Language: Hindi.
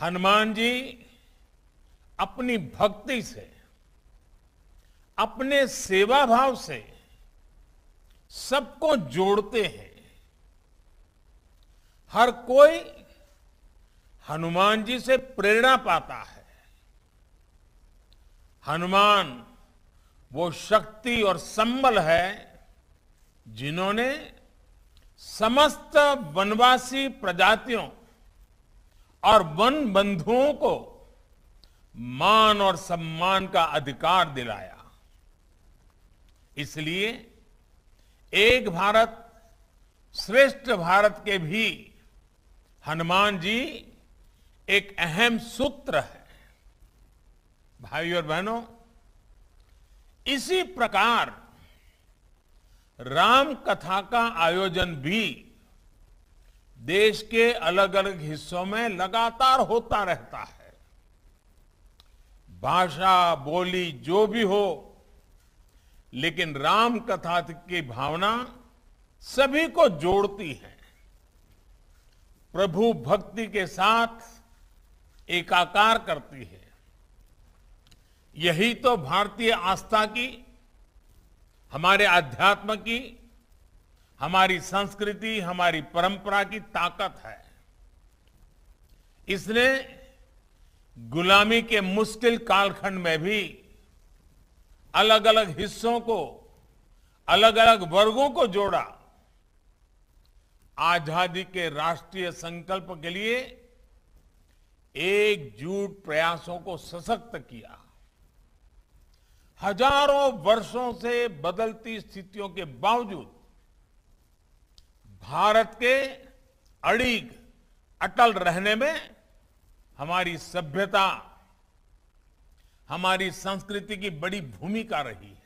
हनुमान जी अपनी भक्ति से अपने सेवा भाव से सबको जोड़ते हैं हर कोई हनुमान जी से प्रेरणा पाता है हनुमान वो शक्ति और संबल है जिन्होंने समस्त वनवासी प्रजातियों और वन बंधुओं को मान और सम्मान का अधिकार दिलाया इसलिए एक भारत श्रेष्ठ भारत के भी हनुमान जी एक अहम सूत्र है भाई और बहनों इसी प्रकार राम कथा का आयोजन भी देश के अलग अलग हिस्सों में लगातार होता रहता है भाषा बोली जो भी हो लेकिन राम कथा की भावना सभी को जोड़ती है प्रभु भक्ति के साथ एकाकार करती है यही तो भारतीय आस्था की हमारे आध्यात्म की हमारी संस्कृति हमारी परंपरा की ताकत है इसने गुलामी के मुश्किल कालखंड में भी अलग अलग हिस्सों को अलग अलग वर्गों को जोड़ा आजादी के राष्ट्रीय संकल्प के लिए एकजुट प्रयासों को सशक्त किया हजारों वर्षों से बदलती स्थितियों के बावजूद भारत के अड़िग अटल रहने में हमारी सभ्यता हमारी संस्कृति की बड़ी भूमिका रही है